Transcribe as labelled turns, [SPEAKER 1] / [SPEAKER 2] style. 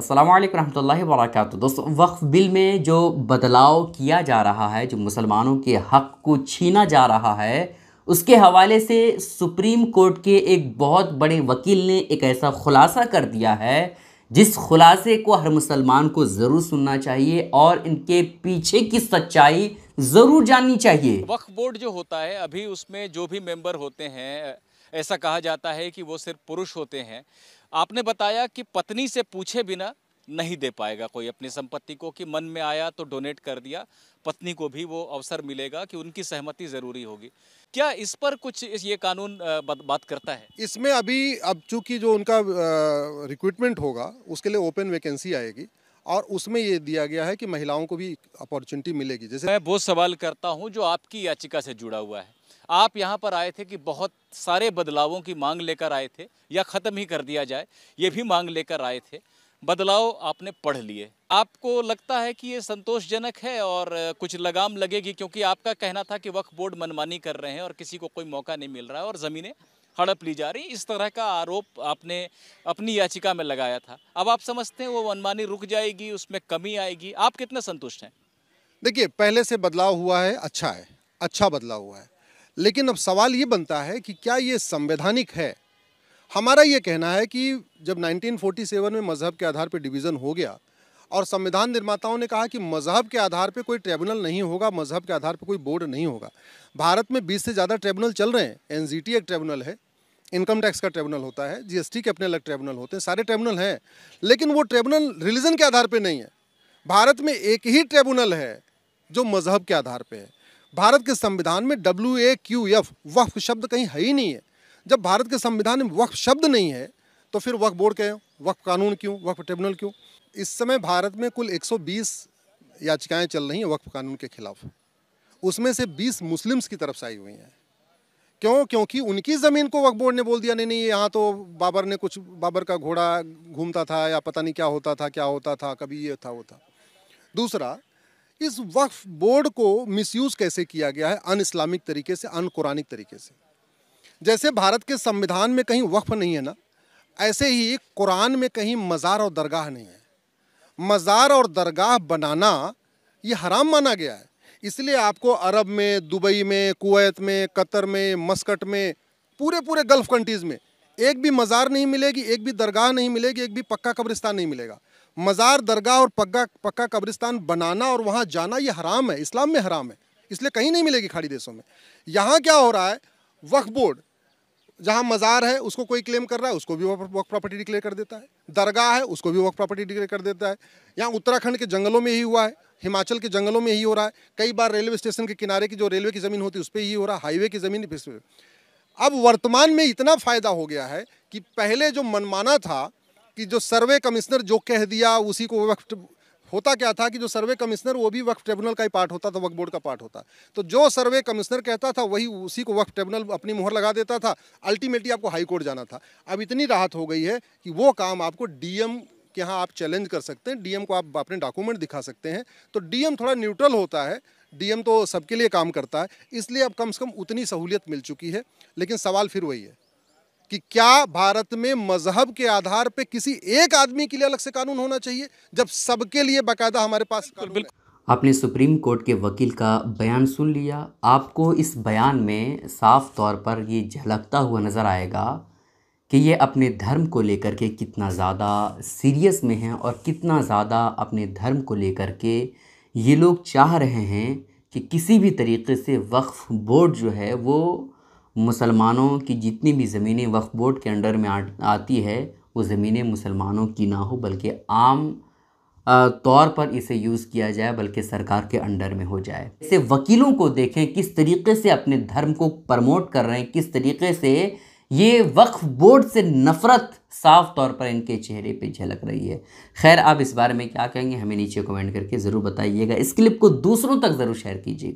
[SPEAKER 1] अस्सलाम वालेकुम रहमतुल्लाहि व बरकातहू दोस्तों वक्फ़ बिल में जो बदलाव किया जा रहा है जो मुसलमानों के हक़ को छीना जा रहा है उसके हवाले से सुप्रीम कोर्ट के एक बहुत बड़े वकील ने एक ऐसा खुलासा कर दिया है जिस खुलासे को हर मुसलमान को ज़रूर सुनना चाहिए और इनके पीछे की सच्चाई ज़रूर जाननी चाहिए
[SPEAKER 2] वक्फ बोर्ड जो होता है अभी उसमें जो भी मेंबर होते हैं ऐसा कहा जाता है कि वो सिर्फ पुरुष होते हैं आपने बताया कि पत्नी से पूछे बिना नहीं दे पाएगा कोई अपनी संपत्ति को कि मन में आया तो डोनेट कर दिया पत्नी को भी वो अवसर मिलेगा कि उनकी सहमति ज़रूरी होगी क्या इस पर कुछ ये कानून बात करता है
[SPEAKER 3] इसमें अभी अब चूंकि जो उनका रिक्रूटमेंट होगा उसके लिए ओपन वैकेंसी आएगी और उसमें ये दिया गया है कि महिलाओं को भी अपॉर्चुनिटी मिलेगी जैसे
[SPEAKER 2] मैं वो सवाल करता हूँ जो आपकी याचिका से जुड़ा हुआ है आप यहाँ पर आए थे कि बहुत सारे बदलावों की मांग लेकर आए थे या ख़त्म ही कर दिया जाए ये भी मांग लेकर आए थे बदलाव आपने पढ़ लिए आपको लगता है कि ये संतोषजनक है और कुछ लगाम लगेगी क्योंकि आपका कहना था कि वक्फ बोर्ड मनमानी कर रहे हैं और किसी को कोई मौका नहीं मिल रहा है और ज़मीनें हड़प ली जा रही इस तरह का आरोप आपने अपनी याचिका में लगाया था अब आप समझते हैं वो मनमानी रुक जाएगी उसमें कमी आएगी आप कितने संतुष्ट हैं
[SPEAKER 3] देखिए पहले से बदलाव हुआ है अच्छा है अच्छा बदलाव हुआ है लेकिन अब सवाल ये बनता है कि क्या ये संवैधानिक है हमारा ये कहना है कि जब 1947 में मज़हब के आधार पर डिवीज़न हो गया और संविधान निर्माताओं ने कहा कि मज़हब के आधार पर कोई ट्रिब्यूनल नहीं होगा मज़हब के आधार पर कोई बोर्ड नहीं होगा भारत में 20 से ज़्यादा ट्रिब्यूनल चल रहे हैं एन एक ट्रिब्यूनल है इनकम टैक्स का ट्रिब्यूनल होता है जी के अपने अलग ट्रिब्यूनल होते हैं सारे ट्रिब्यूनल हैं लेकिन वो ट्रिब्यूनल रिलीजन के आधार पर नहीं है भारत में एक ही ट्रिब्यूनल है जो मज़हब के आधार पर है भारत के संविधान में डब्ल्यू ए क्यू एफ वक्फ शब्द कहीं है ही नहीं है जब भारत के संविधान में वक्फ शब्द नहीं है तो फिर वक्फ बोर्ड कहें वक्फ कानून क्यों वक्फ ट्रिब्यूनल क्यों इस समय भारत में कुल 120 याचिकाएं चल रही हैं वक्फ कानून के खिलाफ उसमें से 20 मुस्लिम्स की तरफ से आई हुई हैं क्यों क्योंकि उनकी ज़मीन को वक्फ बोर्ड ने बोल दिया नहीं नहीं यहाँ तो बाबर ने कुछ बाबर का घोड़ा घूमता था या पता नहीं क्या होता था क्या होता था कभी ये था वो था दूसरा इस वक्फ बोर्ड को मिसयूज़ कैसे किया गया है अन इस्लामिक तरीके से अन कुरानिक तरीके से जैसे भारत के संविधान में कहीं वक्फ नहीं है ना ऐसे ही कुरान में कहीं मज़ार और दरगाह नहीं है मज़ार और दरगाह बनाना ये हराम माना गया है इसलिए आपको अरब में दुबई में कुवैत में कतर में मस्कट में पूरे पूरे गल्फ़ कंट्रीज़ में एक भी मज़ार नहीं मिलेगी एक भी दरगाह नहीं मिलेगी एक भी पक्का कब्रिस्तान नहीं मिलेगा मज़ार दरगाह और पक्का पक्का कब्रिस्तान बनाना और वहाँ जाना ये हराम है इस्लाम में हराम है इसलिए कहीं नहीं मिलेगी खाड़ी देशों में यहाँ क्या हो रहा है वक्फ बोर्ड जहाँ मज़ार है उसको कोई क्लेम कर रहा है उसको भी वक्फ प्रॉपर्टी डिक्लेयर कर देता है दरगाह है उसको भी वक्फ़ प्रॉपर्टी डिक्लेयर कर देता है यहाँ उत्तराखंड के जंगलों में ही हुआ है हिमाचल के जंगलों में ही हो रहा है कई बार रेलवे स्टेशन के किनारे की जो रेलवे की ज़मीन होती है उस पर ही हो रहा है हाईवे की ज़मीन अब वर्तमान में इतना फ़ायदा हो गया है कि पहले जो मनमाना था कि जो सर्वे कमिश्नर जो कह दिया उसी को वक्त होता क्या था कि जो सर्वे कमिश्नर वो भी वक्फ ट्रिब्यूनल का ही पार्ट होता था वक्फ बोर्ड का पार्ट होता तो जो सर्वे कमिश्नर कहता था वही उसी को वक्फ ट्रिब्यूनल अपनी मोहर लगा देता था अल्टीमेटली आपको हाई कोर्ट जाना था अब इतनी राहत हो गई है कि वो काम आपको डीएम के यहाँ आप चैलेंज कर सकते हैं डीएम को आप अपने डॉक्यूमेंट दिखा सकते हैं तो डीएम थोड़ा न्यूट्रल होता है डीएम तो सबके लिए काम करता है इसलिए अब कम से कम उतनी सहूलियत मिल चुकी है लेकिन सवाल फिर वही है कि क्या भारत में मजहब के आधार पे किसी एक आदमी के लिए अलग से कानून होना चाहिए जब सबके लिए बाकायदा हमारे पास
[SPEAKER 1] आपने सुप्रीम कोर्ट के वकील का बयान सुन लिया आपको इस बयान में साफ तौर पर ये झलकता हुआ नज़र आएगा कि ये अपने धर्म को लेकर के कितना ज़्यादा सीरियस में हैं और कितना ज़्यादा अपने धर्म को लेकर के ये लोग चाह रहे हैं कि किसी भी तरीके से वक्फ बोर्ड जो है वो मुसलमानों की जितनी भी ज़मीनें वक्फ बोर्ड के अंडर में आ, आती है वो ज़मीनें मुसलमानों की ना हो बल्कि आम तौर पर इसे यूज़ किया जाए बल्कि सरकार के अंडर में हो जाए इसे वकीलों को देखें किस तरीके से अपने धर्म को प्रमोट कर रहे हैं किस तरीके से ये वक्फ बोर्ड से नफ़रत साफ तौर पर इनके चेहरे पे झलक रही है खैर आप इस बारे में क्या कहेंगे हमें नीचे कमेंट करके ज़रूर बताइएगा इस क्लिप को दूसरों तक ज़रूर शेयर कीजिएगा